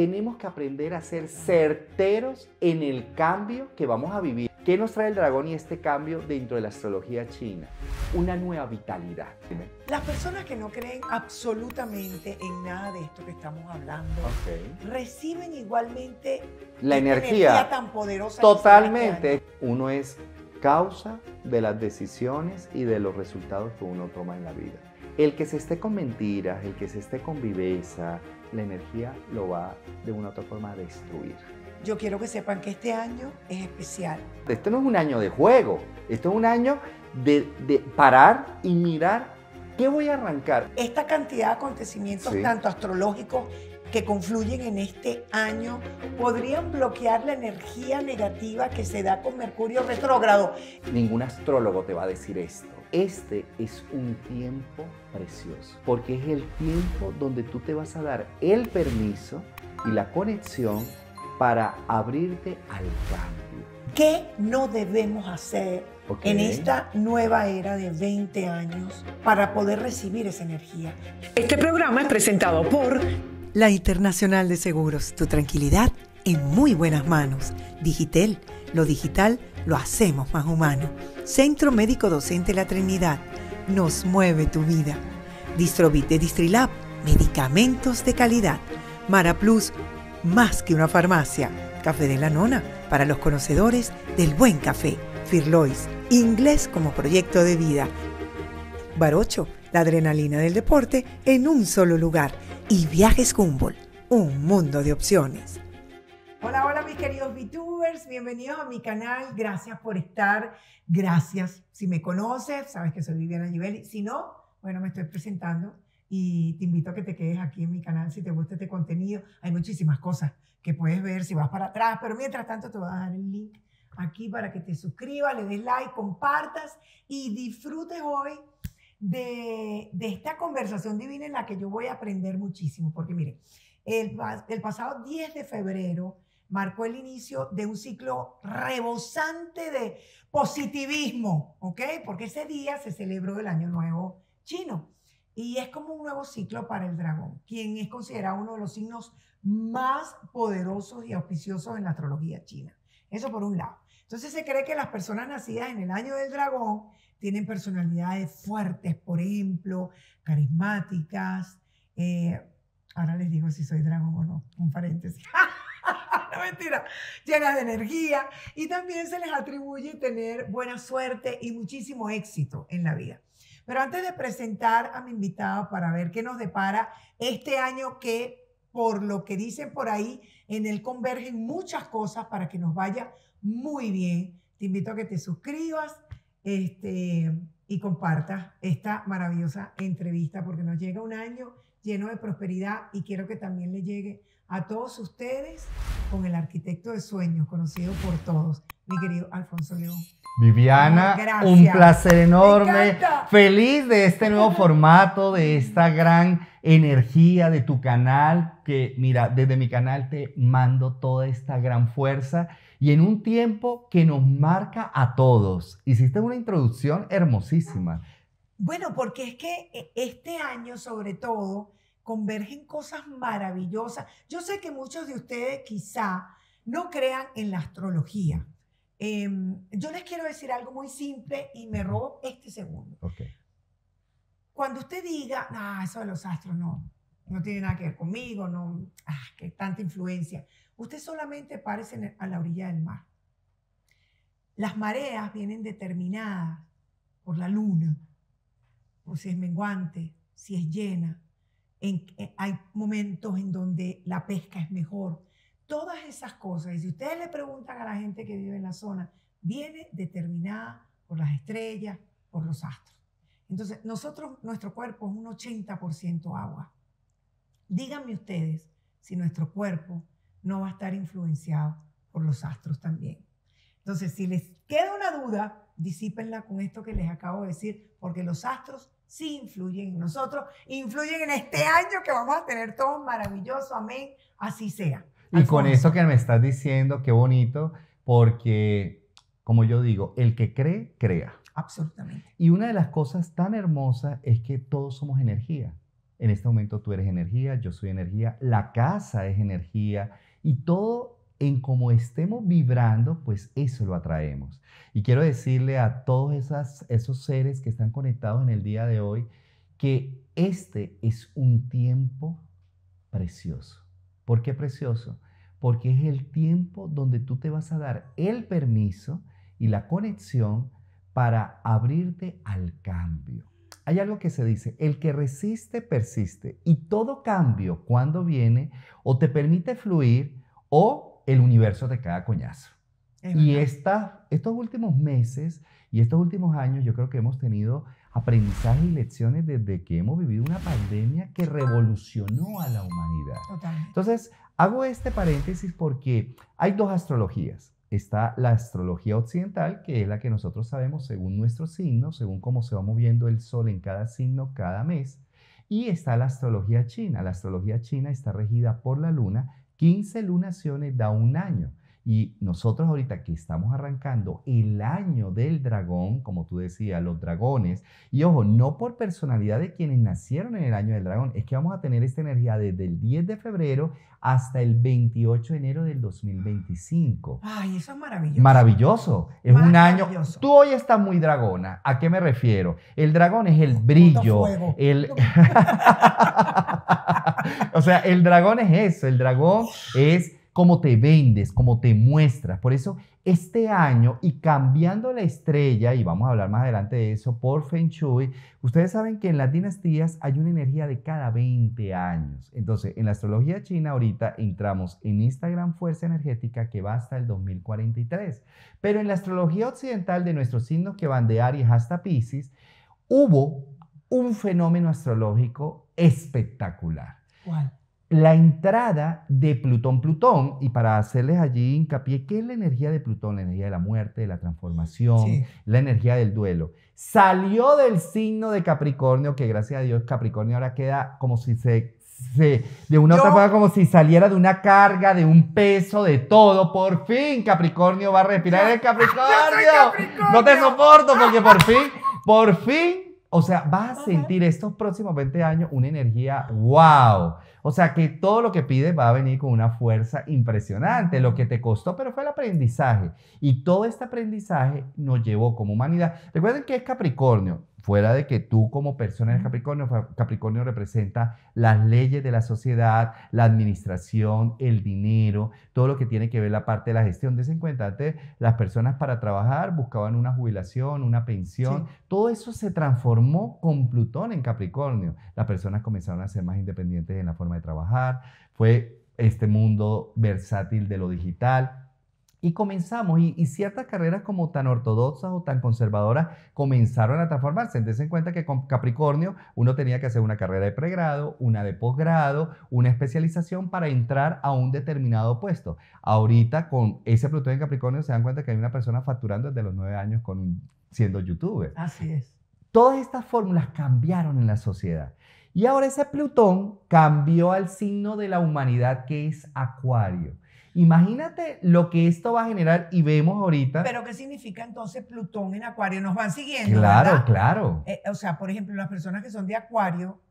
tenemos que aprender a ser certeros en el cambio que vamos a vivir. ¿Qué nos trae el dragón y este cambio dentro de la astrología china? Una nueva vitalidad. Las personas que no creen absolutamente en nada de esto que estamos hablando reciben igualmente la energía, energía, tan poderosa. Totalmente. Uno es causa de las decisiones y de los resultados que uno toma en la vida. El que se esté con mentiras, el que se esté con viveza, la energía lo va de una otra forma a destruir. Yo quiero que sepan que este año es especial. Esto no es un año de juego, esto es un año de, parar y mirar qué voy a arrancar. Esta cantidad de acontecimientos, tanto astrológicos, que confluyen en este año podrían bloquear la energía negativa que se da con Mercurio retrógrado. Ningún astrólogo te va a decir esto. Este es un tiempo precioso, porque es el tiempo donde tú te vas a dar el permiso y la conexión para abrirte al cambio. ¿Qué no debemos hacer en esta nueva era de 20 años para poder recibir esa energía? Este programa es presentado por la Internacional de Seguros, tu tranquilidad en muy buenas manos. Digitel, lo digital lo hacemos más humano. Centro Médico Docente La Trinidad. Nos mueve tu vida. Distrobit de Distrilab. Medicamentos de calidad. Mara Plus. Más que una farmacia. Café de la Nona. Para los conocedores del buen café. Firlois. Inglés como proyecto de vida. Barocho. La adrenalina del deporte en un solo lugar. Y Viajes Humboldt. Un mundo de opciones queridos VTubers, bienvenidos a mi canal. Gracias por estar. Gracias. Si me conoces, sabes que soy Viviana Givelli. Si no, bueno, me estoy presentando y te invito a que te quedes aquí en mi canal si te gusta este contenido. Hay muchísimas cosas que puedes ver si vas para atrás, pero mientras tanto te voy a dar el link aquí para que te suscribas, le des like, compartas y disfrutes hoy de, de esta conversación divina en la que yo voy a aprender muchísimo, porque mire el, el pasado 10 de febrero marcó el inicio de un ciclo rebosante de positivismo, ¿ok? Porque ese día se celebró el Año Nuevo chino y es como un nuevo ciclo para el dragón, quien es considerado uno de los signos más poderosos y auspiciosos en la astrología china. Eso por un lado. Entonces se cree que las personas nacidas en el año del dragón tienen personalidades fuertes, por ejemplo, carismáticas. Eh, ahora les digo si soy dragón o no, un paréntesis. no mentira, llenas de energía y también se les atribuye tener buena suerte y muchísimo éxito en la vida. Pero antes de presentar a mi invitado para ver qué nos depara este año que, por lo que dicen por ahí, en él convergen muchas cosas para que nos vaya muy bien, te invito a que te suscribas este, y compartas esta maravillosa entrevista porque nos llega un año lleno de prosperidad y quiero que también le llegue a todos ustedes con el arquitecto de sueños, conocido por todos, mi querido Alfonso León. Viviana, un placer enorme. Feliz de este nuevo formato, de esta gran energía de tu canal, que mira, desde mi canal te mando toda esta gran fuerza y en un tiempo que nos marca a todos. Hiciste una introducción hermosísima. Bueno, porque es que eh, este año sobre todo convergen cosas maravillosas. Yo sé que muchos de ustedes quizá no crean en la astrología. Em, yo les quiero decir algo muy simple y me robo este segundo. Cuando usted diga, ah, eso de los astros no, no tiene nada que ver conmigo, no, ah, que tanta influencia. Usted solamente parece a la orilla del mar. Las mareas vienen determinadas por la luna, por si es menguante, si es llena, eh, hay momentos en donde la pesca es mejor. Todas esas cosas. Y si ustedes le preguntan a la gente que vive en la zona, viene determinada por las estrellas, por los astros. Entonces, nosotros, nuestro cuerpo es un 80% agua. Díganme ustedes si nuestro cuerpo no va a estar influenciado por los astros también. Entonces, si les queda una duda, disípenla con esto que les acabo de decir, porque los astros sí influyen en nosotros, influyen en este año que vamos a tener todo maravilloso, amén, así sea. Y con eso que me estás diciendo, qué bonito, porque como yo digo, el que cree, crea. Absolutamente. Y una de las cosas tan hermosas es que todos somos energía. En este momento tú eres energía, yo soy energía, la casa es energía y todo en cómo estemos vibrando, pues eso lo atraemos. Y quiero decirle a todos esas, esos seres que están conectados en el día de hoy que este es un tiempo precioso. ¿Por qué precioso? Porque es el tiempo donde tú te vas a dar el permiso y la conexión para abrirte al cambio. Hay algo que se dice, el que resiste, persiste. Y todo cambio cuando viene o te permite fluir o el universo de cada coñazo. y esta, estos últimos meses y estos últimos años yo creo que hemos tenido aprendizaje y lecciones desde que hemos vivido una pandemia que revolucionó a la humanidad. Totalmente. Entonces, hago este paréntesis porque hay dos astrologías. Está la astrología occidental, que es la que nosotros sabemos según nuestro signo, según cómo se va moviendo el sol en cada signo cada mes. Y está la astrología china. La astrología china está regida por la luna 15 lunaciones da un año. Y nosotros ahorita que estamos arrancando el año del dragón, como tú decías, los dragones, y ojo, no por personalidad de quienes nacieron en el año del dragón, es que vamos a tener esta energía desde el 10 de febrero hasta el 28 de enero del 2025. Ay, eso es maravilloso. Maravilloso. Es un año... Tú hoy estás muy dragona. ¿A qué me refiero? El dragón es el brillo, el... o sea, el dragón es eso, el dragón es cómo te vendes, cómo te muestras. Por eso, este año, y cambiando la estrella, y vamos a hablar más adelante de eso, por Feng Shui, ustedes saben que en las dinastías hay una energía de cada 20 años. Entonces, en la astrología china ahorita entramos en esta gran fuerza energética que va hasta el 2043. Pero en la astrología occidental de nuestros signos que van de Aries hasta Pisces, hubo un fenómeno astrológico espectacular. ¿Cuál? La entrada de Plutón. Plutón, y para hacerles allí hincapié, ¿qué es la energía de Plutón? La energía de la muerte, de la transformación, la energía del duelo. Salió del signo de Capricornio, que gracias a Dios Capricornio ahora queda como si se de una otra forma como si saliera de una carga, de un peso, de todo. Por fin Capricornio va a respirar. el Capricornio! Capricornio! No te soporto porque por fin, por fin o sea, vas a sentir estos próximos 20 años una energía wow. O sea, que todo lo que pides va a venir con una fuerza impresionante. Lo que te costó, pero fue el aprendizaje. Y todo este aprendizaje nos llevó como humanidad. Recuerden que es Capricornio fuera de que tú como persona en Capricornio, Capricornio representa las leyes de la sociedad, la administración, el dinero, todo lo que tiene que ver la parte de la gestión. de cuenta, antes las personas para trabajar buscaban una jubilación, una pensión, todo eso se transformó con Plutón en Capricornio. Las personas comenzaron a ser más independientes en la forma de trabajar, fue este mundo versátil de lo digital, y comenzamos, y, ciertas carreras como tan ortodoxas o tan conservadoras comenzaron a transformarse. Entonces en cuenta que con Capricornio uno tenía que hacer una carrera de pregrado, una de posgrado, una especialización para entrar a un determinado puesto. Ahorita con ese Plutón en Capricornio se dan cuenta que hay una persona facturando desde los nueve años con siendo youtuber. Así es. Todas estas fórmulas cambiaron en la sociedad. Y ahora ese Plutón cambió al signo de la humanidad que es Acuario. Imagínate lo que esto va a generar y vemos ahorita. Pero ¿qué significa entonces Plutón en Acuario? Nos van siguiendo. Claro, claro. Eh, o sea, por ejemplo, las personas que son de Acuario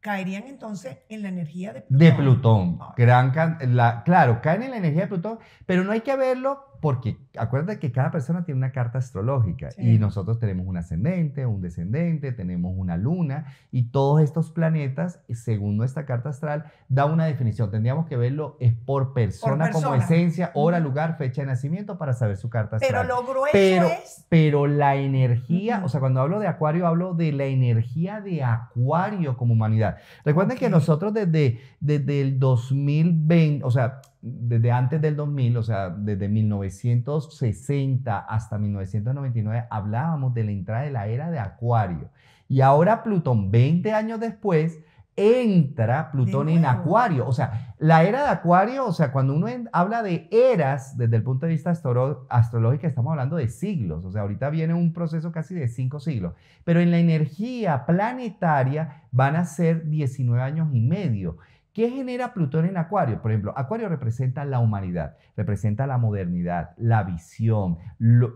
caerían entonces en la energía de Plutón. De Plutón. Gran, la, claro, caen en la energía de Plutón, pero no hay que verlo porque acuérdate que cada persona tiene una carta astrológica y nosotros tenemos un ascendente, un descendente, tenemos una luna y todos estos planetas, según nuestra carta astral, da una definición. Tendríamos que verlo es por persona, como esencia, hora, lugar, fecha de nacimiento para saber su carta astral. Pero lo grueso es... Pero la energía, o sea, cuando hablo de acuario, hablo de la energía de acuario como humanidad. Recuerden que nosotros desde, desde el 2020, o sea, desde antes del 2000, o sea, desde 1960 hasta 1999, hablábamos de la entrada de la era de Acuario. Y ahora Plutón, 20 años después, entra Plutón en Acuario. O sea, la era de Acuario, o sea, cuando uno habla de eras desde el punto de vista astrológico, estamos hablando de siglos. O sea, ahorita viene un proceso casi de cinco siglos. Pero en la energía planetaria van a ser 19 años y medio. ¿Qué genera Plutón en Acuario? Por ejemplo, Acuario representa la humanidad, representa la modernidad, la visión,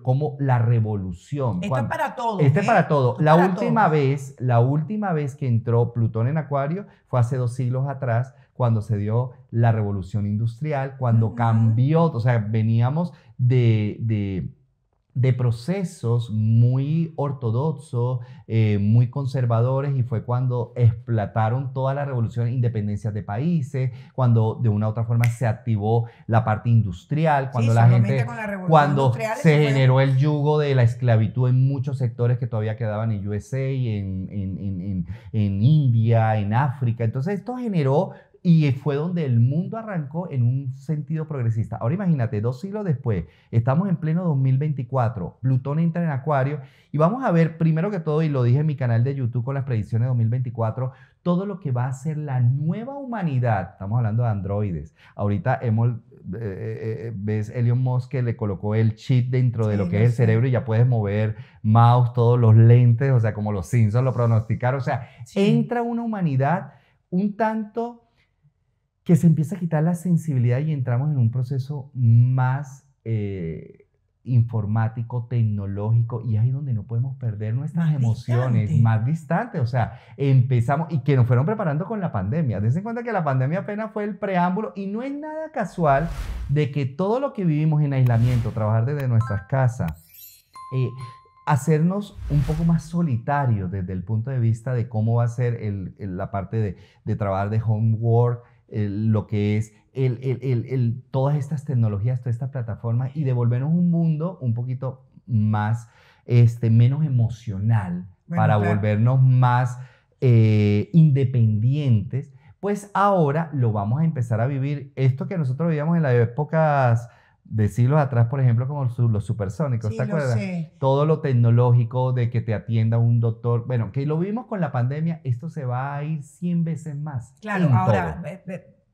como la revolución. Esto es ¿eh? para todo. Este es para todo. la última vez, la última vez que entró Plutón en Acuario fue hace dos siglos atrás, cuando se dio la revolución industrial, cuando cambió, o sea, veníamos de de procesos muy ortodoxos, eh, muy conservadores, y fue cuando explotaron toda la revolución e independencia de países, cuando de una u otra forma se activó la parte industrial, cuando la gente, cuando se generó el yugo de la esclavitud en muchos sectores que todavía quedaban en USA, en, en, en, en India, en África. Entonces esto generó y fue donde el mundo arrancó en un sentido progresista. Ahora imagínate, dos siglos después, estamos en pleno 2024, Plutón entra en Acuario y vamos a ver primero que todo, y lo dije en mi canal de YouTube con las predicciones de 2024, todo lo que va a ser la nueva humanidad. Estamos hablando de androides. Ahorita hemos, eh, eh, eh, ves Elon Musk que le colocó el chip dentro de lo que es el cerebro y ya puedes mover mouse, todos los lentes, o sea, como los Simpsons lo pronosticaron. O sea, entra una humanidad un tanto que se empieza a quitar la sensibilidad y entramos en un proceso más eh, informático, tecnológico, y ahí donde no podemos perder nuestras emociones, más distantes, o sea, empezamos, y que nos fueron preparando con la pandemia. Dense en cuenta que la pandemia apenas fue el preámbulo, y no es nada casual de que todo lo que vivimos en aislamiento, trabajar desde nuestras casas, eh, hacernos un poco más solitarios desde el punto de vista de cómo va a ser la parte de, de trabajar de homework, lo que es el, todas estas tecnologías, toda esta plataforma y devolvernos un mundo un poquito más, este, menos emocional para volvernos más eh, independientes, pues ahora lo vamos a empezar a vivir. Esto que nosotros vivíamos en las épocas de atrás, por ejemplo, como los supersónicos, sí, ¿te Todo lo tecnológico de que te atienda un doctor, bueno, que lo vimos con la pandemia, esto se va a ir 100 veces más. Claro, ahora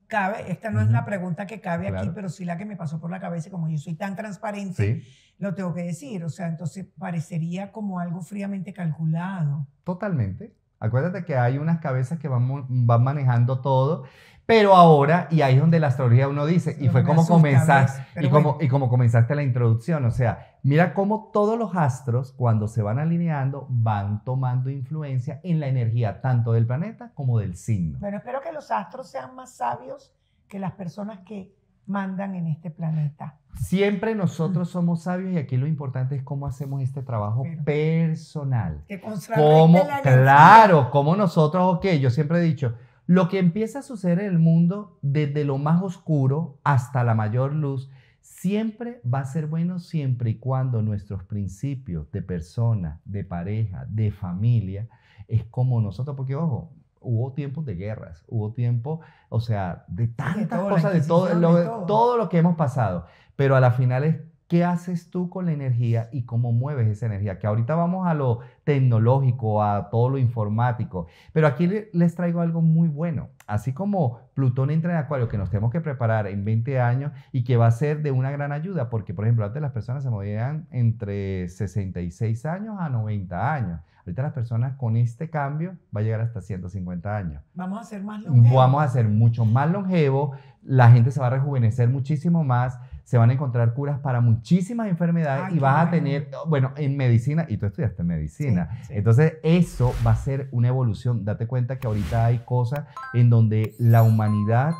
cabe, esta no es la pregunta que cabe aquí, pero sí la que me pasó por la cabeza, como yo soy tan transparente, lo tengo que decir, o sea, entonces parecería como algo fríamente calculado. Totalmente. Acuérdate que hay unas cabezas que van, van manejando todo pero ahora, y ahí es donde la astrología uno dice, y fue como comenzaste, y como, y cómo comenzaste la introducción, o sea, mira cómo todos los astros, cuando se van alineando, van tomando influencia en la energía tanto del planeta como del signo. Bueno, espero que los astros sean más sabios que las personas que mandan en este planeta. Siempre nosotros somos sabios y aquí lo importante es cómo hacemos este trabajo personal. Que cómo, Claro, como nosotros, ok, yo siempre he dicho, lo que empieza a suceder en el mundo, desde lo más oscuro hasta la mayor luz, siempre va a ser bueno siempre y cuando nuestros principios de persona, de pareja, de familia, es como nosotros, porque ojo, hubo tiempos de guerras, hubo tiempo, o sea, de tantas de cosas, de todo, todo lo que hemos pasado, pero a la final es ¿Qué haces tú con la energía y cómo mueves esa energía? Que ahorita vamos a lo tecnológico, a todo lo informático, pero aquí les traigo algo muy bueno. Así como Plutón entra en Acuario, que nos tenemos que preparar en 20 años y que va a ser de una gran ayuda, porque por ejemplo antes las personas se movían entre 66 años a 90 años. Ahorita las personas con este cambio va a llegar hasta 150 años. Vamos a ser más longevos. Vamos a ser mucho más longevo, la gente se va a rejuvenecer muchísimo más se van a encontrar curas para muchísimas enfermedades ah, y vas a tener, bueno, en medicina, y tú estudiaste medicina. Entonces, eso va a ser una evolución. Date cuenta que ahorita hay cosas en donde la humanidad,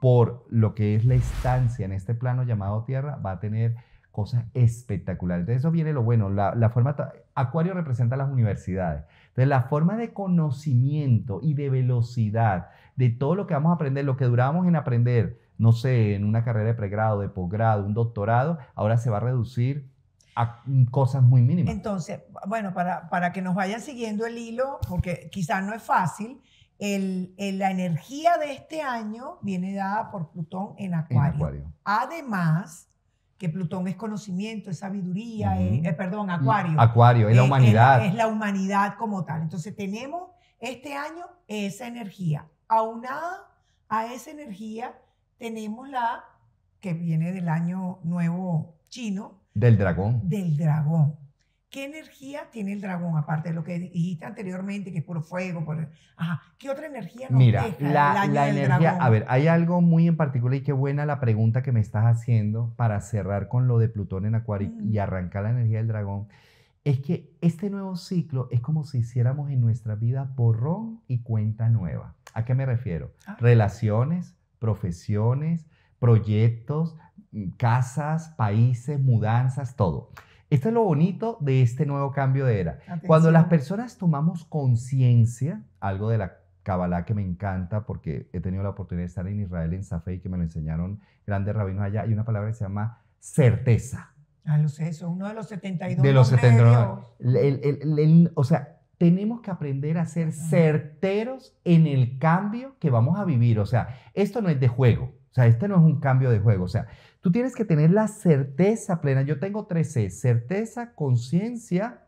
por lo que es la estancia en este plano llamado Tierra, va a tener cosas espectaculares. De eso viene lo bueno. La, la forma, Acuario representa las universidades. Entonces, la forma de conocimiento y de velocidad de todo lo que vamos a aprender, lo que duramos en aprender, no sé, en una carrera de pregrado, de posgrado, un doctorado, ahora se va a reducir a cosas muy mínimas. Entonces, bueno, para, que nos vayan siguiendo el hilo, porque quizás no es fácil, el, la energía de este año viene dada por Plutón en Acuario. Además, que Plutón es conocimiento, es sabiduría, eh, eh, perdón, Acuario. Acuario, es, la eh, humanidad. Es, es, la humanidad como tal. Entonces tenemos este año esa energía. Aunada a esa energía tenemos la que viene del año nuevo chino. Del dragón. Del dragón. ¿Qué energía tiene el dragón, aparte de lo que dijiste anteriormente, que es puro fuego? Por... Ajá. ¿Qué otra energía Mira, la, la energía, A ver, hay algo muy en particular y qué buena la pregunta que me estás haciendo para cerrar con lo de Plutón en Acuario y mm. arrancar la energía del dragón. Es que este nuevo ciclo es como si hiciéramos en nuestra vida borrón y cuenta nueva. ¿A qué me refiero? Ah. Relaciones, profesiones, proyectos, mm, casas, países, mudanzas, todo. Esto es lo bonito de este nuevo cambio de era. Cuando las personas tomamos conciencia, algo de la Kabbalah que me encanta porque he tenido la oportunidad de estar en Israel, en y que me lo enseñaron grandes rabinos allá, hay una palabra que se llama certeza. Ah, lo sé, eso, uno de los 72. De los 72. o sea, tenemos que aprender a ser certeros en el cambio que vamos a vivir. O sea, esto no es de juego. O sea, este no es un cambio de juego. O sea, tú tienes que tener la certeza plena. Yo tengo tres C. Certeza, conciencia,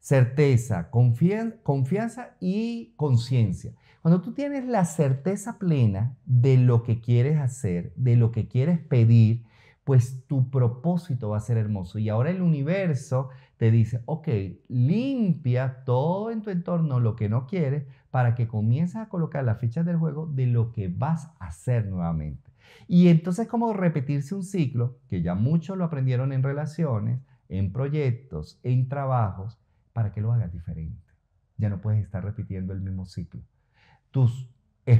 certeza, confianza y conciencia. Cuando tú tienes la certeza plena de lo que quieres hacer, de lo que quieres pedir, pues tu propósito va a ser hermoso. Y ahora el universo te dice, ok, limpia todo en tu entorno lo que no quieres para que comiences a colocar las fichas del juego de lo que vas a hacer nuevamente. Y entonces como repetirse un ciclo, que ya muchos lo aprendieron en relaciones, en proyectos, en trabajos, para que lo hagas diferente. Ya no puedes estar repitiendo el mismo ciclo. Tus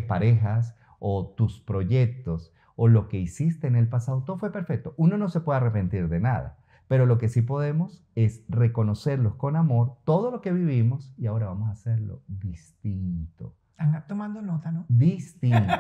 parejas o tus proyectos o lo que hiciste en el pasado, todo fue perfecto. Uno no se puede arrepentir de nada. Pero lo que sí podemos es reconocerlos con amor, todo lo que vivimos, y ahora vamos a hacerlo distinto. Están tomando nota, ¿no? Distinto.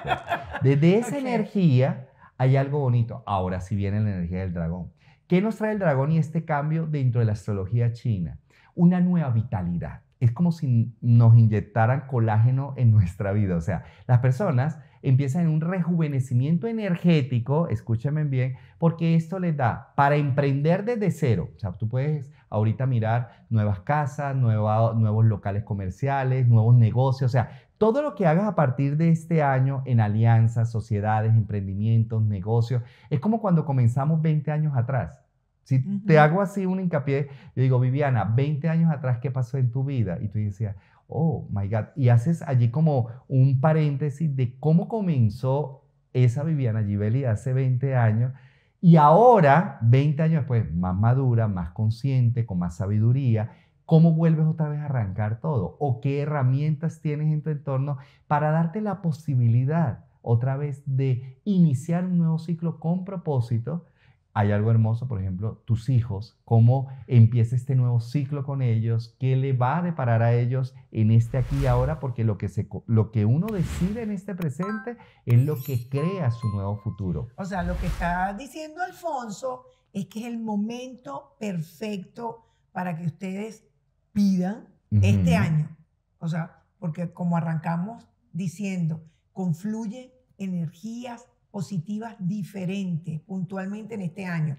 Desde esa energía hay algo bonito. Ahora sí viene la energía del dragón. ¿Qué nos trae el dragón y este cambio dentro de la astrología china? Una nueva vitalidad. Es como si nos inyectaran colágeno en nuestra vida. O sea, las personas Empieza en un rejuvenecimiento energético, escúchame bien, porque esto les da para emprender desde cero. O sea, tú puedes ahorita mirar nuevas casas, nuevos locales comerciales, nuevos negocios, o sea, todo lo que hagas a partir de este año en alianzas, sociedades, emprendimientos, negocios, es como cuando comenzamos 20 años atrás. Si te hago así un hincapié, yo digo, Viviana, 20 años atrás, ¿qué pasó en tu vida? Y tú decías, oh, my God, y haces allí como un paréntesis de cómo comenzó esa Viviana Givelli hace 20 años y ahora, 20 años después, más madura, más consciente, con más sabiduría, ¿cómo vuelves otra vez a arrancar todo? ¿O qué herramientas tienes en tu entorno para darte la posibilidad otra vez de iniciar un nuevo ciclo con propósito? hay algo hermoso, por ejemplo, tus hijos, cómo empieza este nuevo ciclo con ellos, qué le va a deparar a ellos en este aquí y ahora, porque lo que, se, lo que uno decide en este presente es lo que crea su nuevo futuro. O sea, lo que está diciendo Alfonso es que es el momento perfecto para que ustedes pidan este año. O sea, porque como arrancamos diciendo, confluyen energías positivas diferentes puntualmente en este año.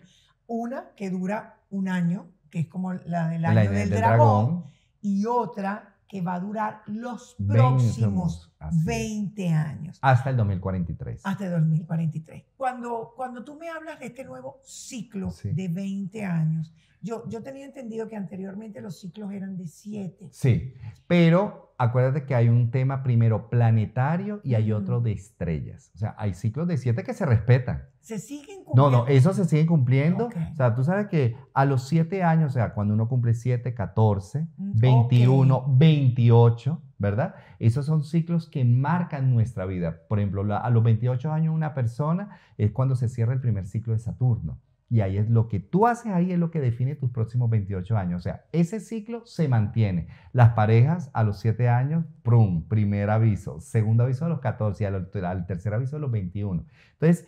Una que dura un año, que es como la del año del, dragón, y otra que va a durar los próximos 20 años. Hasta el 2043. Hasta el 2043. Cuando, cuando tú me hablas de este nuevo ciclo de 20 años, yo, yo tenía entendido que anteriormente los ciclos eran de 7. Sí, pero acuérdate que hay un tema primero planetario y hay otro de estrellas. O sea, hay ciclos de 7 que se respetan. ¿Se siguen cumpliendo? No, no, eso se sigue cumpliendo. O sea, tú sabes que a los 7 años, o sea, cuando uno cumple 7, 14, 21, 28 ¿verdad? Esos son ciclos que marcan nuestra vida. Por ejemplo, a los 28 años una persona es cuando se cierra el primer ciclo de Saturno. Y ahí es lo que tú haces, ahí es lo que define tus próximos 28 años. O sea, ese ciclo se mantiene. Las parejas a los 7 años, prum, primer aviso, segundo aviso a los 14, al, al tercer aviso a los 21. Entonces,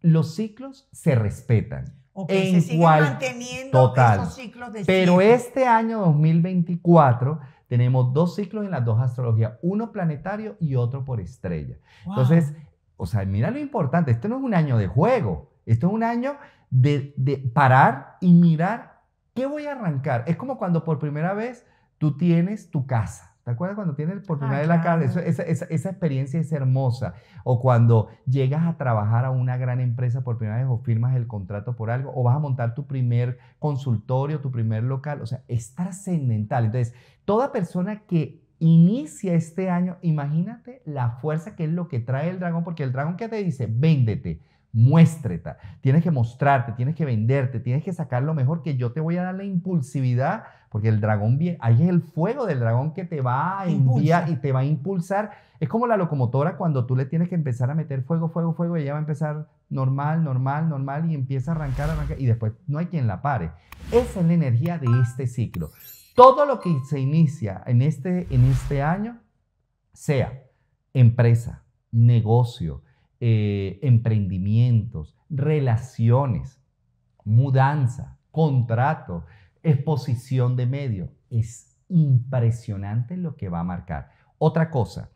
los ciclos se respetan. Ok, se manteniendo Total. esos ciclos de Pero este año 2024 tenemos dos ciclos en las dos astrologías, uno planetario y otro por estrella. Entonces, o sea, mira lo importante, esto no es un año de juego, esto es un año de parar y mirar qué voy a arrancar. Es como cuando por primera vez tú tienes tu casa ¿Te acuerdas cuando tienes por primera vez la ah, carne? esa, esa, experiencia es hermosa. O cuando llegas a trabajar a una gran empresa por primera vez o firmas el contrato por algo, o vas a montar tu primer consultorio, tu primer local. O sea, es trascendental. Entonces, toda persona que inicia este año, imagínate la fuerza que es lo que trae el dragón, porque el dragón que te dice, véndete Muéstrate, tienes que mostrarte, tienes que venderte, tienes que sacar lo mejor que yo te voy a dar la impulsividad, porque el dragón, ahí es el fuego del dragón que te va a enviar y te va a impulsar. Es como la locomotora cuando tú le tienes que empezar a meter fuego, fuego, fuego, y ya va a empezar normal, normal, normal, y empieza a arrancar, arrancar, y después no hay quien la pare. Esa es la energía de este ciclo. Todo lo que se inicia en este, en este año, sea empresa, negocio, eh, emprendimientos, relaciones, mudanza, contrato, exposición de medio. Es impresionante lo que va a marcar. Otra cosa,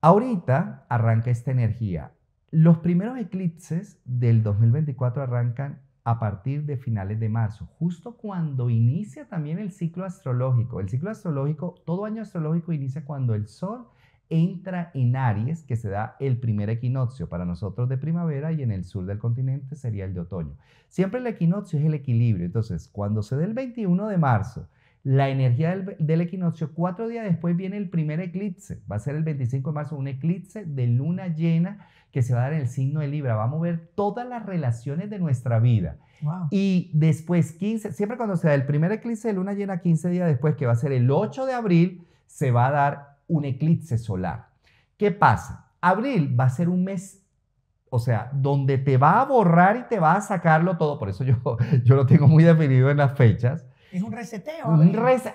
ahorita arranca esta energía. Los primeros eclipses del 2024 arrancan a partir de finales de marzo, justo cuando inicia también el ciclo astrológico. El ciclo astrológico, todo año astrológico inicia cuando el Sol entra en Aries, que se da el primer equinoccio para nosotros de primavera y en el sur del continente sería el de otoño. Siempre el equinoccio es el equilibrio, entonces cuando se dé el 21 de marzo, la energía del, equinoccio, cuatro días después viene el primer eclipse, va a ser el 25 de marzo, un eclipse de luna llena que se va a dar en el signo de Libra, va a mover todas las relaciones de nuestra vida. Y después 15, siempre cuando se da el primer eclipse de luna llena, 15 días después, que va a ser el 8 de abril, se va a dar un eclipse solar. ¿Qué pasa? Abril va a ser un mes, o sea, donde te va a borrar y te va a sacarlo todo. Por eso yo, yo lo tengo muy definido en las fechas. Es un reseteo.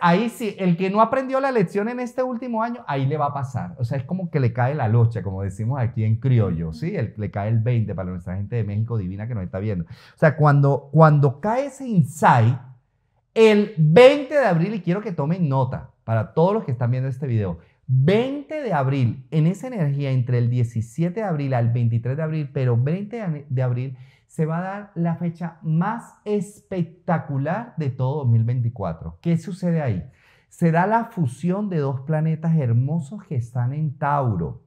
ahí sí, el que no aprendió la lección en este último año, ahí le va a pasar. O sea, es como que le cae la locha, como decimos aquí en criollo, ¿sí? le cae el 20 para nuestra gente de México divina que nos está viendo. O sea, cuando, cuando cae ese insight, el 20 de abril, y quiero que tomen nota para todos los que están viendo este video, 20 de abril, en esa energía entre el 17 de abril al 23 de abril, pero 20 de abril se va a dar la fecha más espectacular de todo 2024. ¿Qué sucede ahí? Se da la fusión de dos planetas hermosos que están en Tauro,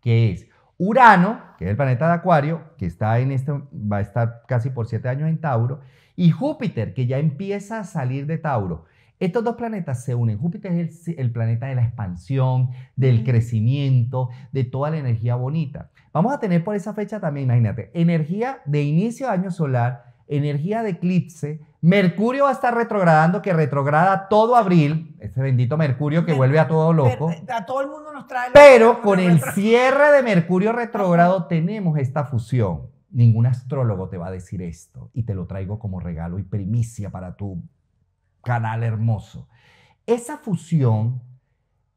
que es Urano, que es el planeta de Acuario, que está en este, va a estar casi por siete años en Tauro, y Júpiter, que ya empieza a salir de Tauro. Estos dos planetas se unen. Júpiter es el, planeta de la expansión, del crecimiento, de toda la energía bonita. Vamos a tener por esa fecha también, imagínate, energía de inicio de año solar, energía de eclipse. Mercurio va a estar retrogradando, que retrograda todo abril. Ese bendito Mercurio que vuelve a todo loco. a todo el mundo nos trae. Pero con el cierre de Mercurio retrogrado tenemos esta fusión. Ningún astrólogo te va a decir esto y te lo traigo como regalo y primicia para tu canal hermoso. Esa fusión,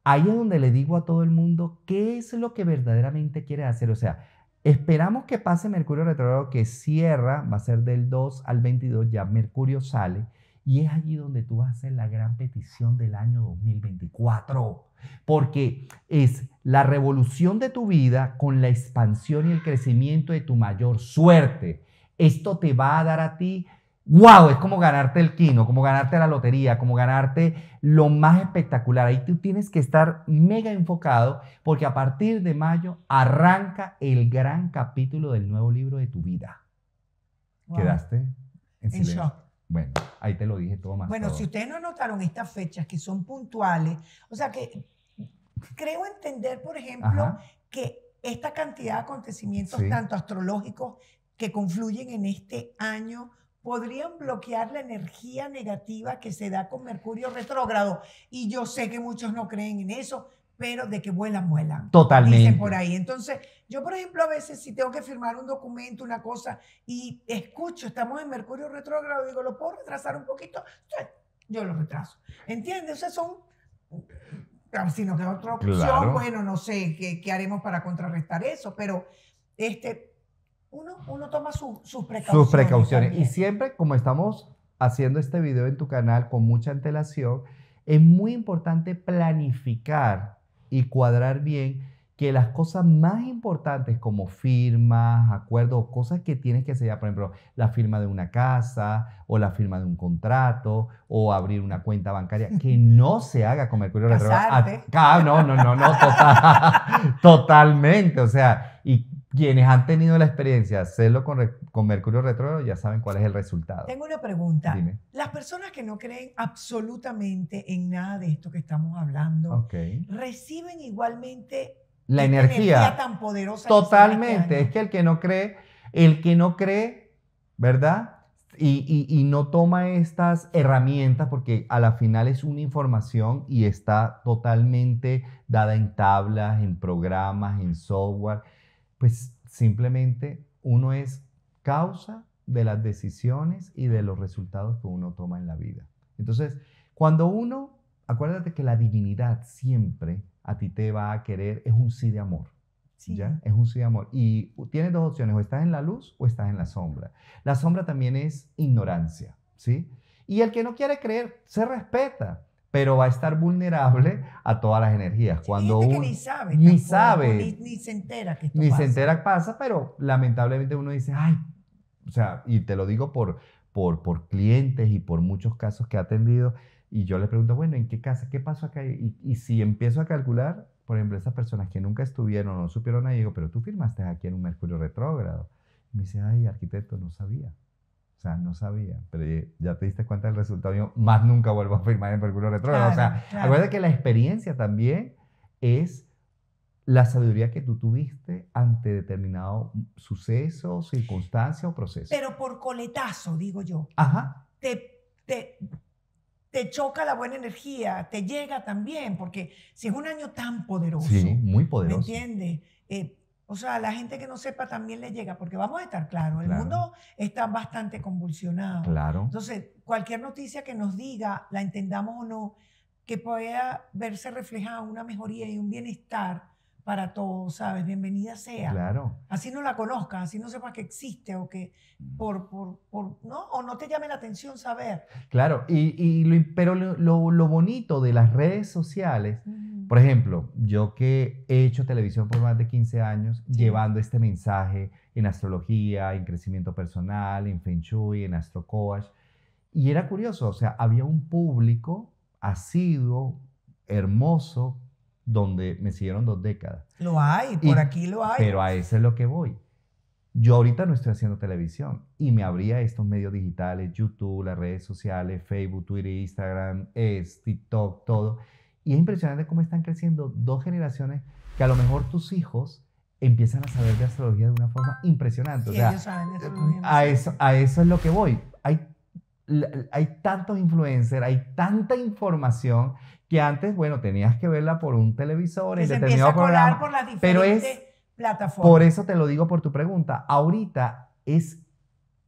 ahí es donde le digo a todo el mundo qué es lo que verdaderamente quiere hacer. O sea, esperamos que pase Mercurio retrógrado que cierra, va a ser del 2 al 22, ya Mercurio sale. Y es allí donde tú vas a hacer la gran petición del año 2024, porque es la revolución de tu vida con la expansión y el crecimiento de tu mayor suerte. Esto te va a dar a ti Guau, es como ganarte el kino, como ganarte la lotería, como ganarte lo más espectacular. Ahí tú tienes que estar mega enfocado porque a partir de mayo arranca el gran capítulo del nuevo libro de tu vida. ¿Quedaste en, en shock? Bueno, ahí te lo dije todo más. Bueno, si ustedes no notaron estas fechas que son puntuales, o sea que creo entender, por ejemplo, que esta cantidad de acontecimientos, tanto astrológicos, que confluyen en este año podrían bloquear la energía negativa que se da con Mercurio retrógrado. Y yo sé que muchos no creen en eso, pero de que vuelan, vuelan. Totalmente. Dicen por ahí. Entonces, yo, por ejemplo, a veces si tengo que firmar un documento, una cosa, y escucho, estamos en Mercurio retrógrado, digo, ¿lo puedo retrasar un poquito? Yo lo retraso. ¿Entiendes? O sea, son... Ah, nos que otra opción, bueno, no sé qué, qué haremos para contrarrestar eso, pero este, uno, toma sus precauciones. Sus precauciones. Y siempre, como estamos haciendo este video en tu canal con mucha antelación, es muy importante planificar y cuadrar bien que las cosas más importantes como firmas, acuerdos, cosas que tienes que ser, por ejemplo, la firma de una casa o la firma de un contrato o abrir una cuenta bancaria, que no se haga con Mercurio Ah, No, no, no, no, totalmente. O sea, quienes han tenido la experiencia de hacerlo con, con Mercurio retrógrado ya saben cuál es el resultado. Tengo una pregunta. Las personas que no creen absolutamente en nada de esto que estamos hablando, reciben igualmente la energía, tan poderosa. Este totalmente. es que el que no cree, el que no cree, ¿verdad? Y, y, y, no toma estas herramientas porque a la final es una información y está totalmente dada en tablas, en programas, en software pues simplemente uno es causa de las decisiones y de los resultados que uno toma en la vida. Entonces, cuando uno, acuérdate que la divinidad siempre a ti te va a querer, es un sí de amor. ¿Ya? Es un sí de amor. Y tienes dos opciones, o estás en la luz o estás en la sombra. La sombra también es ignorancia, ¿sí? Y el que no quiere creer, se respeta pero va a estar vulnerable a todas las energías. Cuando uno, ni sabe, ni, se entera que ni pasa. se pero lamentablemente uno dice, ay, o sea, y te lo digo por, por, por clientes y por muchos casos que ha atendido, y yo le pregunto, bueno, ¿en qué casa? ¿Qué pasó acá? Y, si empiezo a calcular, por ejemplo, esas personas que nunca estuvieron o no supieron ahí, digo, pero tú firmaste aquí en un Mercurio retrógrado. me dice, ay, arquitecto, no sabía. O sea, no sabía, pero ya te diste cuenta del resultado. Yo más nunca vuelvo a firmar en Mercurio Retrógrado. o sea, acuérdate que la experiencia también es la sabiduría que tú tuviste ante determinado suceso, circunstancia o proceso. Pero por coletazo, digo yo. Ajá. Te, te, choca la buena energía, te llega también, porque si es un año tan poderoso. Sí, muy poderoso. ¿Me entiendes? Eh, o sea, a la gente que no sepa también le llega, porque vamos a estar claros, el mundo está bastante convulsionado. Claro. Entonces, cualquier noticia que nos diga, la entendamos o no, que pueda verse reflejada una mejoría y un bienestar para todos, ¿sabes? Bienvenida sea. Claro. Así no la conozcas, así no sepas que existe o que mm. por, por, por ¿no? O no te llame la atención saber. Claro, y, y lo, pero lo, lo, bonito de las redes sociales por ejemplo, yo que he hecho televisión por más de 15 años, llevando este mensaje en astrología, en crecimiento personal, en Feng Shui, en astrocoach, y era curioso, o sea, había un público asiduo, hermoso, donde me siguieron dos décadas. Lo hay, por aquí lo hay. Pero a eso es lo que voy. Yo ahorita no estoy haciendo televisión y me abría estos medios digitales, YouTube, las redes sociales, Facebook, Twitter, Instagram, es, TikTok, todo. Y es impresionante cómo están creciendo dos generaciones que a lo mejor tus hijos empiezan a saber de astrología de una forma impresionante. ellos saben a eso, a eso es lo que voy. Hay, hay tantos influencers, hay tanta información que antes, bueno, tenías que verla por un televisor, empieza a colar Por las pero es plataformas. Por eso te lo digo por tu pregunta. Ahorita es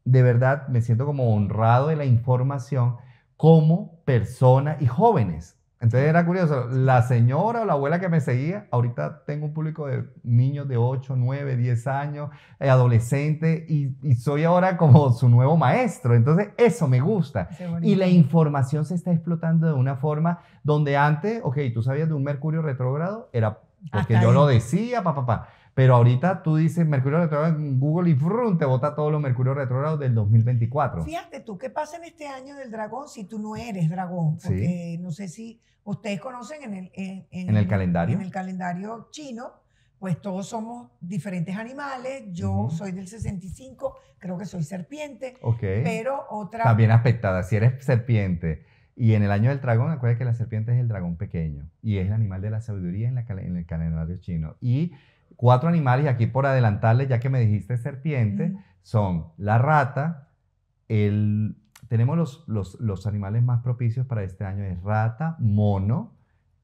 de verdad me siento como honrado de la información como persona y jóvenes entonces era curioso, la señora o la abuela que me seguía, ahorita tengo un público de niños de 8, 9, 10 años, eh, adolescente, y, soy ahora como su nuevo maestro. Entonces eso me gusta. Y la información se está explotando de una forma donde antes, ok, tú sabías de un Mercurio retrógrado, era porque yo lo decía, papá, papá. Pero ahorita tú dices Mercurio retrógrado en Google y te bota todos los Mercurio retrógrados del 2024. Fíjate tú, ¿qué pasa en este año del dragón si tú no eres dragón? Porque no sé si ustedes conocen en el, calendario. En el calendario chino, pues todos somos diferentes animales. Yo soy del 65, creo que soy serpiente. Ok. Pero otra. también bien aspectada. Si eres serpiente. Y en el año del dragón, acuérdate que la serpiente es el dragón pequeño y es el animal de la sabiduría en, en el calendario chino. Y cuatro animales, y aquí por adelantarles, ya que me dijiste serpiente, son la rata, el, tenemos los, los, animales más propicios para este año, es rata, mono,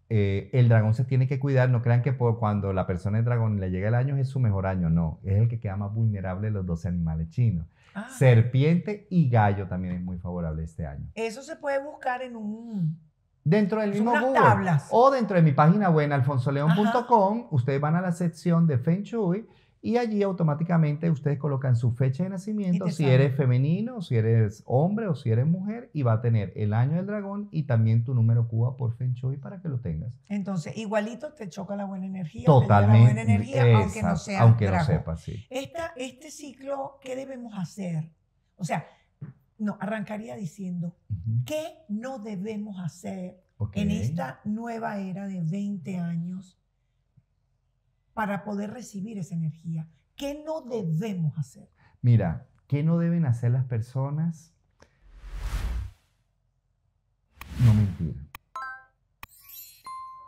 eh, el dragón se tiene que cuidar, no crean que cuando la persona es dragón le llega el año es su mejor año, no, es el que queda más vulnerable de los 12 animales chinos. Ah. Serpiente y gallo también es muy favorable este año. Eso se puede buscar en un Dentro del mismo Google o dentro de mi página web alfonsoleón.com, ustedes van a la sección de Feng Shui y allí automáticamente ustedes colocan su fecha de nacimiento, si eres femenino, si eres hombre o si eres mujer, y va a tener el año del dragón y también tu número Cuba por Feng Shui para que lo tengas. Entonces, igualito te choca la buena energía. Totalmente. La buena energía, aunque no sea. Aunque no sepas, sí. este ciclo, ¿qué debemos hacer? O sea, no, arrancaría diciendo, ¿qué no debemos hacer en esta nueva era de 20 años para poder recibir esa energía? ¿Qué no debemos hacer? Mira, ¿qué no deben hacer las personas? No mentir.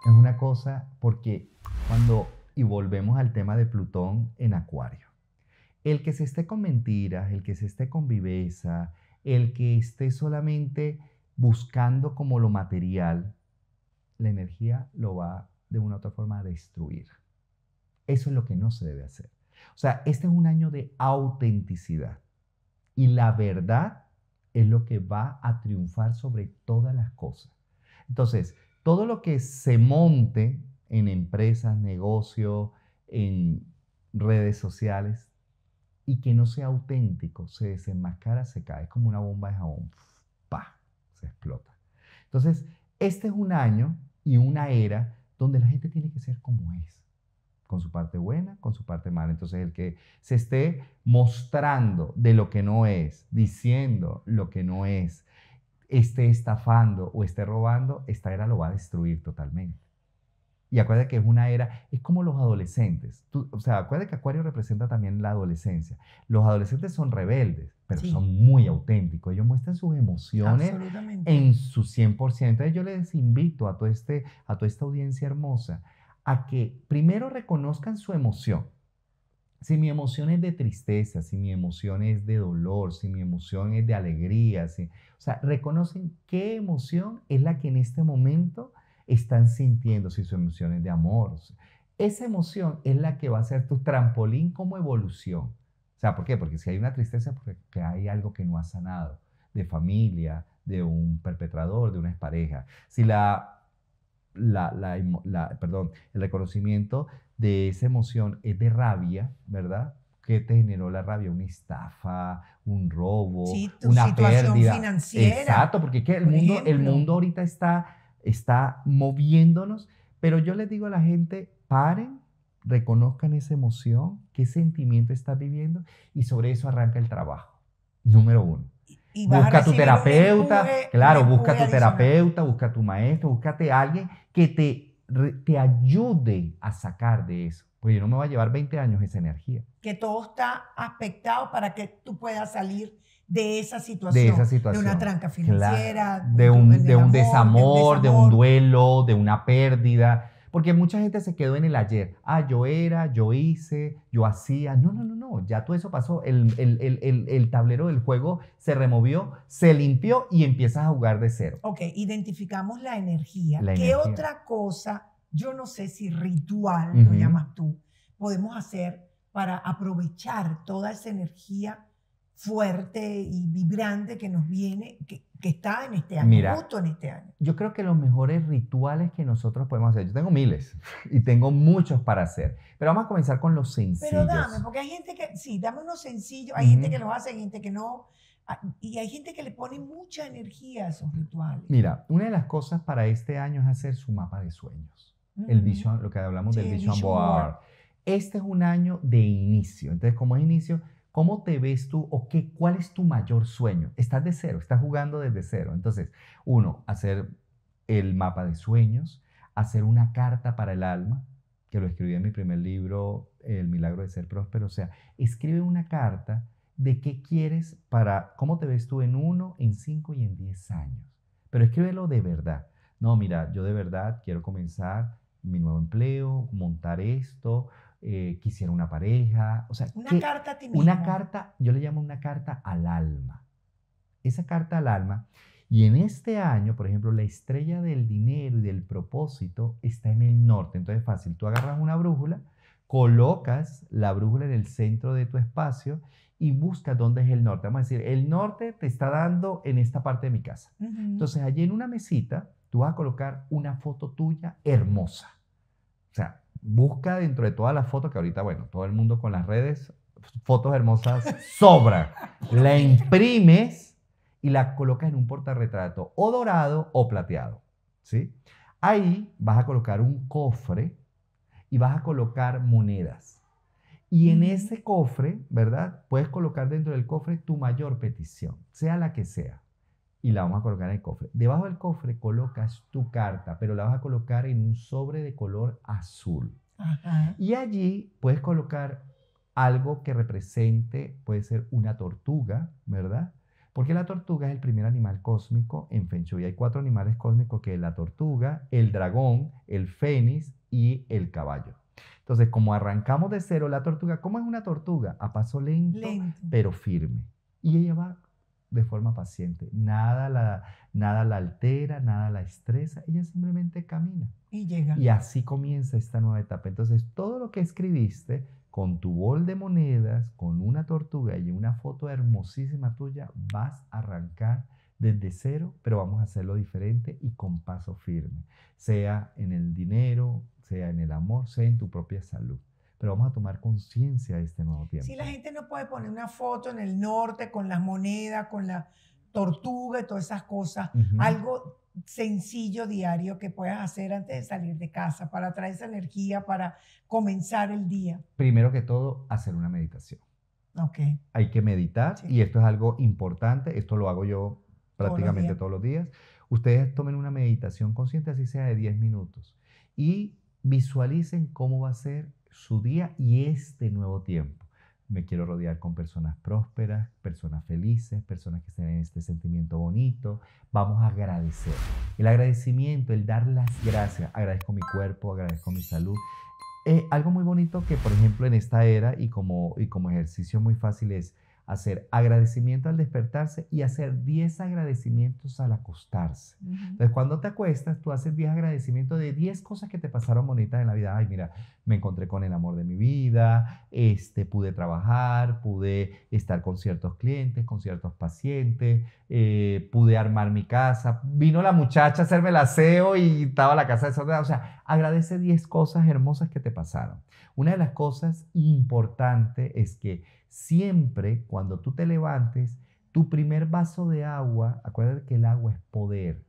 Es una cosa porque cuando, y volvemos al tema de Plutón en Acuario, el que se esté con mentiras, el que se esté con viveza, el que esté solamente buscando como lo material, la energía lo va de una u otra forma a destruir. Eso es lo que no se debe hacer. O sea, este es un año de autenticidad y la verdad es lo que va a triunfar sobre todas las cosas. Entonces, todo lo que se monte en empresas, negocios, en redes sociales, y que no sea auténtico, se desenmascara, se cae, es como una bomba de jabón, pa, se explota. Entonces, este es un año y una era donde la gente tiene que ser como es, con su parte buena, con su parte mala. Entonces, el que se esté mostrando de lo que no es, diciendo lo que no es, esté estafando o esté robando, esta era lo va a destruir totalmente. Y acuérdate que es una era, es como los adolescentes. Tú, o sea, acuérdate que Acuario representa también la adolescencia. Los adolescentes son rebeldes, pero son muy auténticos. Ellos muestran sus emociones en su 100%. Entonces yo les invito a, todo este, a toda esta audiencia hermosa a que primero reconozcan su emoción. Si mi emoción es de tristeza, si mi emoción es de dolor, si mi emoción es de alegría, si, o sea, reconocen qué emoción es la que en este momento están sintiendo, si son emociones de amor. Esa emoción es la que va a ser tu trampolín como evolución. O sea, ¿por qué? Porque si hay una tristeza, porque hay algo que no ha sanado, de familia, de un perpetrador, de una pareja Si la, la, la, perdón, el reconocimiento de esa emoción es de rabia, ¿verdad? ¿Qué te generó la rabia? Una estafa, un robo, sí, una pérdida. financiera. Exacto, porque el, mundo, el mundo ahorita está está moviéndonos, pero yo le digo a la gente, paren, reconozcan esa emoción, qué sentimiento estás viviendo y sobre eso arranca el trabajo. Número uno. busca tu terapeuta, claro, busca tu terapeuta, busca tu maestro, búscate a alguien que te, te ayude a sacar de eso. porque yo no me va a llevar 20 años esa energía. Que todo está aspectado para que tú puedas salir de esa situación. De una tranca financiera. De, un, desamor, de un duelo, de una pérdida. Porque mucha gente se quedó en el ayer. Ah, yo era, yo hice, yo hacía. No, no, no, no. Ya todo eso pasó. El, el, el, tablero del juego se removió, se limpió y empiezas a jugar de cero. Ok, identificamos la energía. ¿Qué otra cosa, yo no sé si ritual, lo llamas tú, podemos hacer para aprovechar toda esa energía? fuerte y vibrante que nos viene, que, está en este año, justo en este año. Yo creo que los mejores rituales que nosotros podemos hacer, yo tengo miles y tengo muchos para hacer, pero vamos a comenzar con los sencillos. Pero dame, porque hay gente que, sí, dame unos sencillos, hay gente que los hace, hay gente que no, ah, y hay gente que le pone mucha energía a esos rituales. Mira, una de las cosas para este año es hacer su mapa de sueños, el vision, lo que hablamos del vision, board. Este es un año de inicio, entonces como es inicio, ¿Cómo te ves tú o qué, cuál es tu mayor sueño? Estás de cero, estás jugando desde cero. Entonces, uno, hacer el mapa de sueños, hacer una carta para el alma, que lo escribí en mi primer libro, El milagro de ser próspero. O sea, escribe una carta de qué quieres para, cómo te ves tú en uno, en cinco y en diez años. Pero escríbelo de verdad. No, mira, yo de verdad quiero comenzar mi nuevo empleo, montar esto, eh, quisiera una pareja, o sea, una carta Una carta, yo le llamo una carta al alma. Esa carta al alma. Y en este año, por ejemplo, la estrella del dinero y del propósito está en el norte. Entonces, fácil, tú agarras una brújula, colocas la brújula en el centro de tu espacio y buscas dónde es el norte. Vamos a decir, el norte te está dando en esta parte de mi casa. Entonces, allí en una mesita, tú vas a colocar una foto tuya hermosa. O sea, busca dentro de todas las fotos, que ahorita, bueno, todo el mundo con las redes, fotos hermosas sobra. La imprimes y la colocas en un portarretrato o dorado o plateado, ¿sí? Ahí vas a colocar un cofre y vas a colocar monedas. Y en ese cofre, ¿verdad? Puedes colocar dentro del cofre tu mayor petición, sea la que sea y la vamos a colocar en el cofre. Debajo del cofre colocas tu carta, pero la vas a colocar en un sobre de color azul. Y allí puedes colocar algo que represente, puede ser una tortuga, ¿verdad? Porque la tortuga es el primer animal cósmico en Feng y Hay cuatro animales cósmicos que es la tortuga, el dragón, el fénix y el caballo. Entonces, como arrancamos de cero la tortuga, ¿cómo es una tortuga? A paso lento. pero firme. Y ella va de forma paciente. Nada la, nada la altera, nada la estresa. Ella simplemente camina. Y llega. Y así comienza esta nueva etapa. Entonces, todo lo que escribiste con tu bol de monedas, con una tortuga y una foto hermosísima tuya, vas a arrancar desde cero, pero vamos a hacerlo diferente y con paso firme, sea en el dinero, sea en el amor, sea en tu propia salud pero vamos a tomar conciencia de este nuevo tiempo. Si la gente no puede poner una foto en el norte con las monedas, con la tortuga y todas esas cosas, algo sencillo diario que puedas hacer antes de salir de casa para traer esa energía, para comenzar el día? Primero que todo, hacer una meditación. Okay. Hay que meditar y esto es algo importante, esto lo hago yo prácticamente todos los Todos los días. Ustedes tomen una meditación consciente, así sea de 10 minutos, y visualicen cómo va a ser su día y este nuevo tiempo. Me quiero rodear con personas prósperas, personas felices, personas que estén en este sentimiento bonito. Vamos a agradecer. El agradecimiento, el dar las gracias. Agradezco mi cuerpo, agradezco mi salud. Eh, algo muy bonito que, por ejemplo, en esta era y como, y como ejercicio muy fácil es hacer agradecimiento al despertarse y hacer 10 agradecimientos al acostarse. Entonces, cuando te acuestas, tú haces 10 agradecimientos de 10 cosas que te pasaron bonitas en la vida. Ay, mira, me encontré con el amor de mi vida, este, pude trabajar, pude estar con ciertos clientes, con ciertos pacientes, eh, pude armar mi casa, vino la muchacha a hacerme el aseo y estaba la casa desordenada. O sea, agradece 10 cosas hermosas que te pasaron. Una de las cosas importantes es que Siempre cuando tú te levantes, tu primer vaso de agua, acuérdate que el agua es poder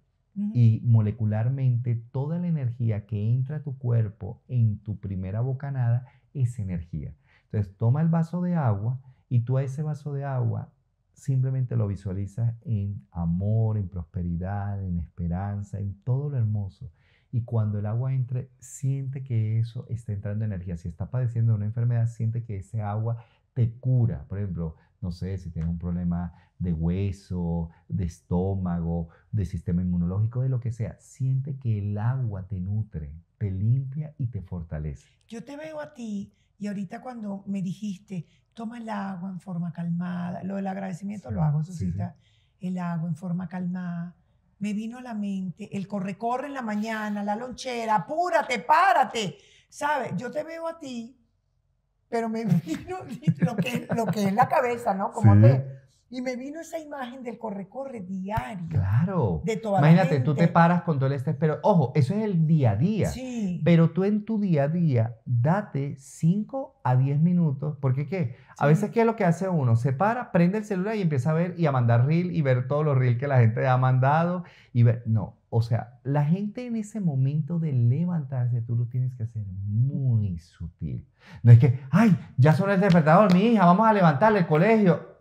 y molecularmente toda la energía que entra a tu cuerpo en tu primera bocanada es energía. Entonces toma el vaso de agua y tú a ese vaso de agua simplemente lo visualizas en amor, en prosperidad, en esperanza, en todo lo hermoso. Y cuando el agua entre, siente que eso está entrando energía. Si está padeciendo una enfermedad, siente que ese agua te cura. Por ejemplo, no sé, si tienes un problema de hueso, de estómago, de sistema inmunológico, de lo que sea, siente que el agua te nutre, te limpia y te fortalece. Yo te veo a ti y ahorita cuando me dijiste, toma el agua en forma calmada, lo del agradecimiento lo hago, eso el agua en forma calmada. Me vino a la mente el corre-corre en la mañana, la lonchera, apúrate, párate. ¿Sabes? Yo te veo a ti pero me vino lo que, es la cabeza, ¿no? Como y me vino esa imagen del corre-corre diario. Claro. De Imagínate, tú te paras con todo el estrés, pero ojo, eso es el día a día. Sí. Pero tú en tu día a día, date 5 a 10 minutos, porque ¿qué? A veces, ¿qué es lo que hace uno? Se para, prende el celular y empieza a ver y a mandar reel y ver todos los reels que la gente ha mandado y ver. No, o sea, la gente en ese momento de levantarse, tú lo tienes que hacer muy sutil. No es que, ay, ya son el despertador, mi hija, vamos a levantarle el colegio.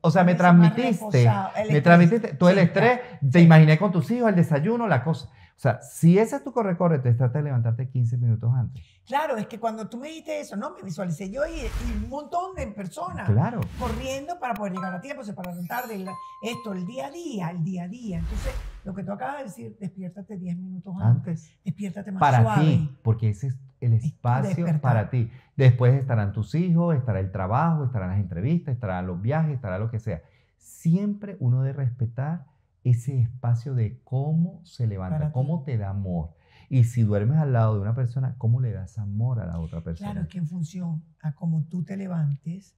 O sea, me transmitiste, me transmitiste todo el estrés, te imaginé con tus hijos, el desayuno, la cosa. O sea, si ese es tu corre-corre, te trata de levantarte 15 minutos antes. Claro, es que cuando tú me dijiste eso, no, me visualicé yo y, un montón de personas claro. corriendo para poder llegar a tiempo, se pararon tarde, esto, el día a día, el día a día. Entonces, lo que tú acabas de decir, despiértate 10 minutos antes, despiértate más para suave. Para ti, porque ese es el espacio para ti. Después estarán tus hijos, estará el trabajo, estarán las entrevistas, estarán los viajes, estará lo que sea. Siempre uno debe respetar ese espacio de cómo se levanta, cómo te da amor. Y si duermes al lado de una persona, ¿cómo le das amor a la otra persona? Claro, es que en función a cómo tú te levantes,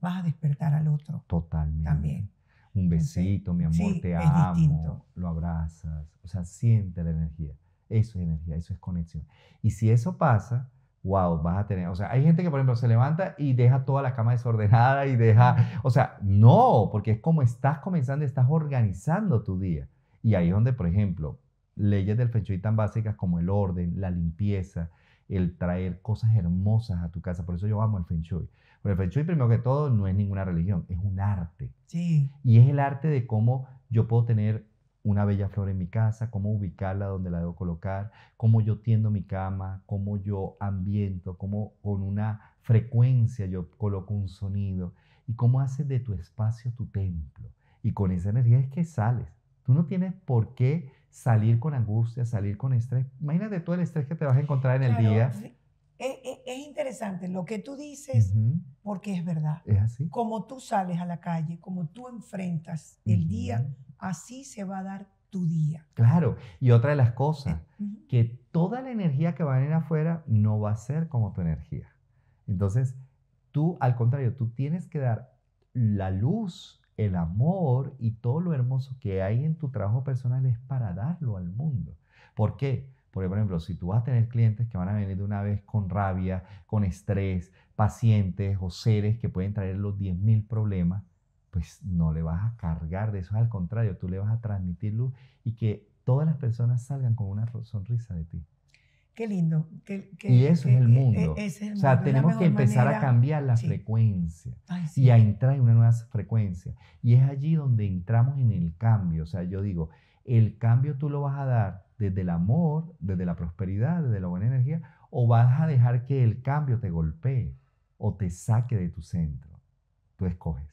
vas a despertar al otro. Totalmente. También un besito, mi amor, te amo, lo abrazas, o sea, siente la energía. Eso es energía, eso es conexión. Y si eso pasa, wow, vas a tener, o sea, hay gente que por ejemplo se levanta y deja toda la cama desordenada y deja, o sea, no, porque es como estás comenzando, estás organizando tu día. Y ahí es donde, por ejemplo, leyes del Feng Shui tan básicas como el orden, la limpieza, el traer cosas hermosas a tu casa, por eso yo amo el Feng Shui pero el primero que todo, no es ninguna religión, es un arte. Sí. Y es el arte de cómo yo puedo tener una bella flor en mi casa, cómo ubicarla donde la debo colocar, cómo yo tiendo mi cama, cómo yo ambiento, cómo con una frecuencia yo coloco un sonido y cómo haces de tu espacio tu templo. Y con esa energía es que sales. Tú no tienes por qué salir con angustia, salir con estrés. Imagínate todo el estrés que te vas a encontrar en el día. Es, interesante lo que tú dices, porque es verdad. Es así. Como tú sales a la calle, como tú enfrentas el día, así se va a dar tu día. Claro, y otra de las cosas, eh, que toda la energía que va a venir afuera no va a ser como tu energía. Entonces, tú, al contrario, tú tienes que dar la luz, el amor y todo lo hermoso que hay en tu trabajo personal es para darlo al mundo. ¿Por qué? por ejemplo, si tú vas a tener clientes que van a venir de una vez con rabia, con estrés, pacientes o seres que pueden traer los 10.000 problemas, pues no le vas a cargar de eso, al contrario, tú le vas a transmitir luz y que todas las personas salgan con una sonrisa de ti. Qué lindo. y eso es el mundo. E, o sea, tenemos que empezar a cambiar la frecuencia y a entrar en una nueva frecuencia. Y es allí donde entramos en el cambio. O sea, yo digo, el cambio tú lo vas a dar desde el amor, desde la prosperidad, desde la buena energía, o vas a dejar que el cambio te golpee o te saque de tu centro. Tú escoges.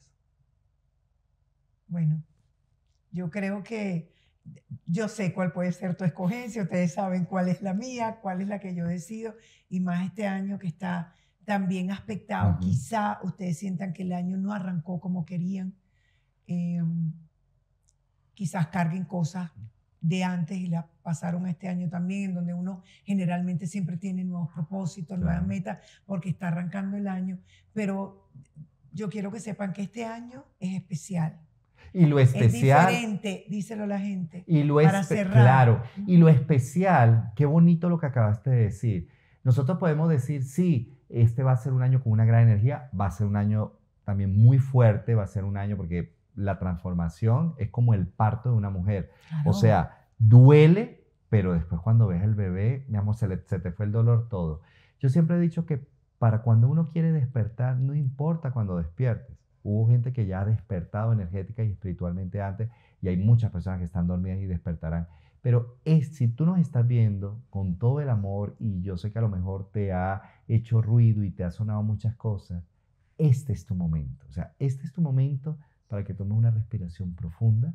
Bueno, yo creo que yo sé cuál puede ser tu escogencia, ustedes saben cuál es la mía, cuál es la que yo decido, y más este año que está tan bien aspectado. Quizá ustedes sientan que el año no arrancó como querían. Em, quizás carguen cosas de antes y la pasaron a este año también, en donde uno generalmente siempre tiene nuevos propósitos, nuevas metas, porque está arrancando el año, pero yo quiero que sepan que este año es especial. Y lo especial. Es diferente, díselo la gente. Y lo para Claro. Y lo especial, qué bonito lo que acabaste de decir. Nosotros podemos decir, sí, este va a ser un año con una gran energía, va a ser un año también muy fuerte, va a ser un año porque la transformación es como el parto de una mujer. O sea, duele, pero después cuando ves el bebé, mi se, te fue el dolor todo. Yo siempre he dicho que para cuando uno quiere despertar, no importa cuando despiertes. Hubo gente que ya ha despertado energética y espiritualmente antes y hay muchas personas que están dormidas y despertarán. Pero es, si tú nos estás viendo con todo el amor y yo sé que a lo mejor te ha hecho ruido y te ha sonado muchas cosas, este es tu momento. O sea, este es tu momento para que tomes una respiración profunda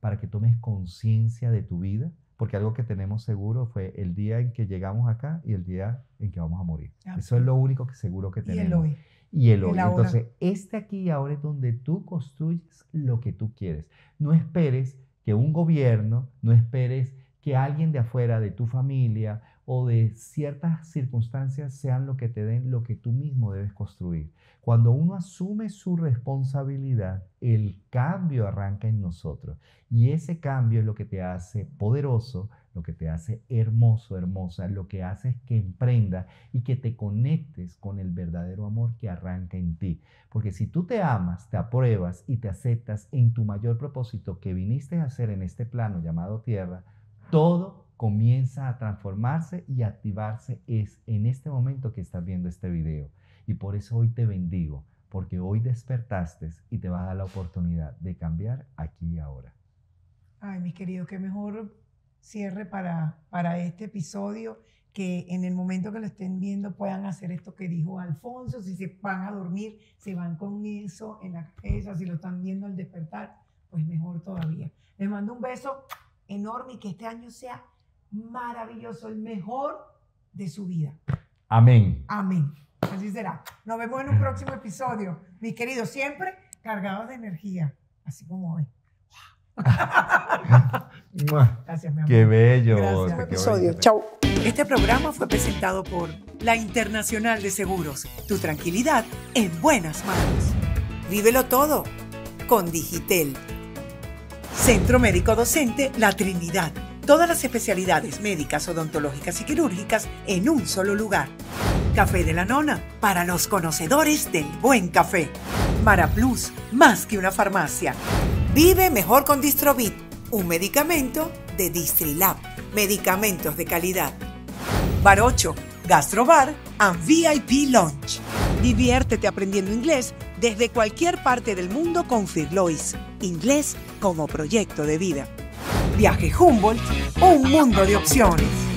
para que tomes conciencia de tu vida, porque algo que tenemos seguro fue el día en que llegamos acá y el día en que vamos a morir. Ah, Eso es lo único que seguro que tenemos. Y el hoy. Y el hoy. Entonces, este aquí ahora es donde tú construyes lo que tú quieres. No esperes que un gobierno, no esperes que alguien de afuera, de tu familia o de ciertas circunstancias sean lo que te den, lo que tú mismo debes construir. Cuando uno asume su responsabilidad, el cambio arranca en nosotros. Y ese cambio es lo que te hace poderoso, lo que te hace hermoso, hermosa, lo que hace es que emprenda y que te conectes con el verdadero amor que arranca en ti. Porque si tú te amas, te apruebas y te aceptas en tu mayor propósito que viniste a hacer en este plano llamado tierra, todo comienza a transformarse y activarse es en este momento que estás viendo este video. Y por eso hoy te bendigo, porque hoy despertaste y te vas a dar la oportunidad de cambiar aquí y ahora. Ay, mis queridos, qué mejor cierre para, para este episodio, que en el momento que lo estén viendo puedan hacer esto que dijo Alfonso, si se van a dormir, se van con eso en la cabeza, si lo están viendo al despertar, pues mejor todavía. Les mando un beso enorme y que este año sea maravilloso, el mejor de su vida. Amén. Amén. Así será. Nos vemos en un próximo episodio, mi querido siempre cargados de energía, así como hoy. Gracias, mi amor. Qué bello. Gracias. episodio. Chau. Este programa fue presentado por la Internacional de Seguros. Tu tranquilidad en buenas manos. Vívelo todo con Digitel. Centro Médico Docente La Trinidad. Todas las especialidades médicas, odontológicas y quirúrgicas en un solo lugar. Café de la Nona, para los conocedores del buen café. Plus, más que una farmacia. Vive mejor con Distrobit, un medicamento de Distrilab. Medicamentos de calidad. Bar 8, Gastrobar and VIP Lounge. Diviértete aprendiendo inglés desde cualquier parte del mundo con Firlois. Inglés como proyecto de vida. Viaje Humboldt, un mundo de opciones.